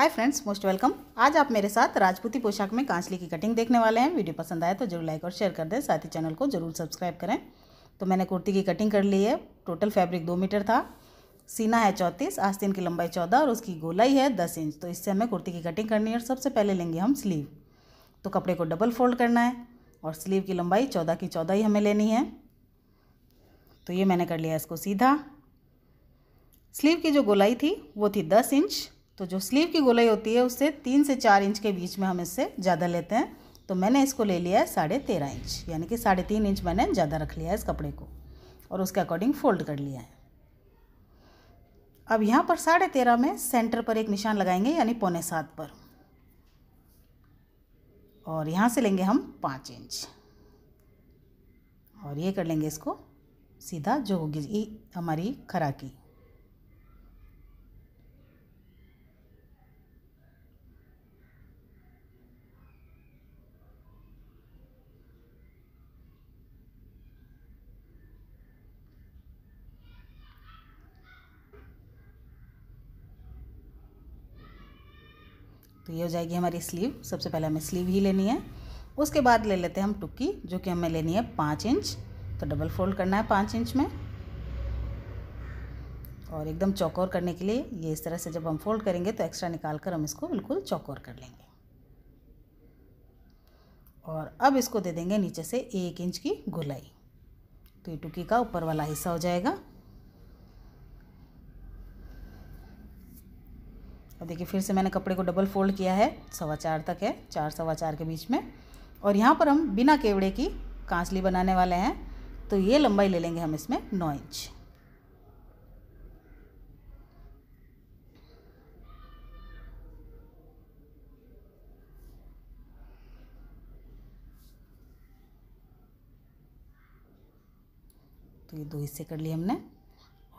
hi friends most welcome आज आप मेरे साथ राजपूती पोशाक में कांचली की कटिंग देखने वाले हैं वीडियो पसंद आए तो जरूर लाइक और शेयर कर दें साथ ही चैनल को जरूर सब्सक्राइब करें तो मैंने कुर्ती की कटिंग कर ली है टोटल फैब्रिक दो मीटर था सीना है चौंतीस आस्तीन की लंबाई चौदह और उसकी गोलाई है दस इंच तो इससे हमें कुर्ती की कटिंग करनी है और सबसे पहले लेंगे हम स्लीव तो कपड़े को डबल फोल्ड करना है और स्लीव की लंबाई चौदह की चौदह ही हमें लेनी है तो ये मैंने कर लिया इसको सीधा स्लीव की जो गोलाई थी वो थी दस इंच तो जो स्लीव की गोलाई होती है उससे तीन से चार इंच के बीच में हम इससे ज़्यादा लेते हैं तो मैंने इसको ले लिया है साढ़े तेरह इंच यानी कि साढ़े तीन इंच मैंने ज़्यादा रख लिया है इस कपड़े को और उसके अकॉर्डिंग फोल्ड कर लिया है अब यहाँ पर साढ़े तेरह में सेंटर पर एक निशान लगाएंगे यानी पौने सात पर और यहाँ से लेंगे हम पाँच इंच और ये कर लेंगे इसको सीधा जो होगी हमारी खराकी तो ये हो जाएगी हमारी स्लीव सबसे पहले हमें स्लीव ही लेनी है उसके बाद ले लेते हैं हम टुक्की जो कि हमें लेनी है पाँच इंच तो डबल फोल्ड करना है पाँच इंच में और एकदम चौकोर करने के लिए ये इस तरह से जब हम फोल्ड करेंगे तो एक्स्ट्रा निकाल कर हम इसको बिल्कुल चौकोर कर लेंगे और अब इसको दे देंगे नीचे से एक इंच की गुलाई तो ये टुकी का ऊपर वाला हिस्सा हो जाएगा और देखिए फिर से मैंने कपड़े को डबल फोल्ड किया है सवा चार तक है चार सवा चार के बीच में और यहाँ पर हम बिना केवड़े की कांसली बनाने वाले हैं तो ये लंबाई ले लेंगे हम इसमें नौ इंच तो ये दो हिस्से कर लिए हमने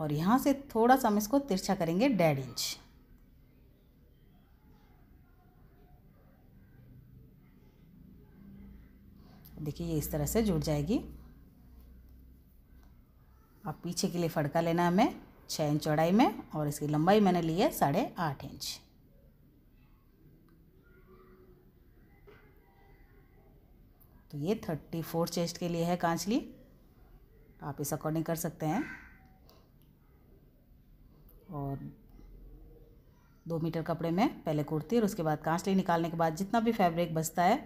और यहाँ से थोड़ा सा हम इसको तिरछा करेंगे डेढ़ इंच देखिए ये इस तरह से जुड़ जाएगी अब पीछे के लिए फड़का लेना है हमें छः इंच चौड़ाई में और इसकी लंबाई मैंने ली है साढ़े आठ इंच तो ये थर्टी फोर चेस्ट के लिए है कांचली आप इस अकॉर्डिंग कर सकते हैं और दो मीटर कपड़े में पहले कुर्ती और उसके बाद कांचली निकालने के बाद जितना भी फैब्रिक बचता है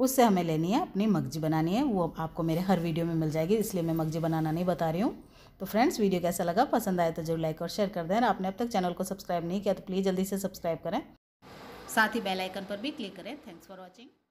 उससे हमें लेनी है अपनी मगजी बनानी है वो आपको मेरे हर वीडियो में मिल जाएगी इसलिए मैं मगजी बनाना नहीं बता रही हूँ तो फ्रेंड्स वीडियो कैसा लगा पसंद आए तो जरूर लाइक और शेयर कर दें और आपने अब तक चैनल को सब्सक्राइब नहीं किया तो प्लीज़ जल्दी से सब्सक्राइब करें साथ ही बेल आइकन पर भी क्लिक करें थैंक्स फॉर वॉचिंग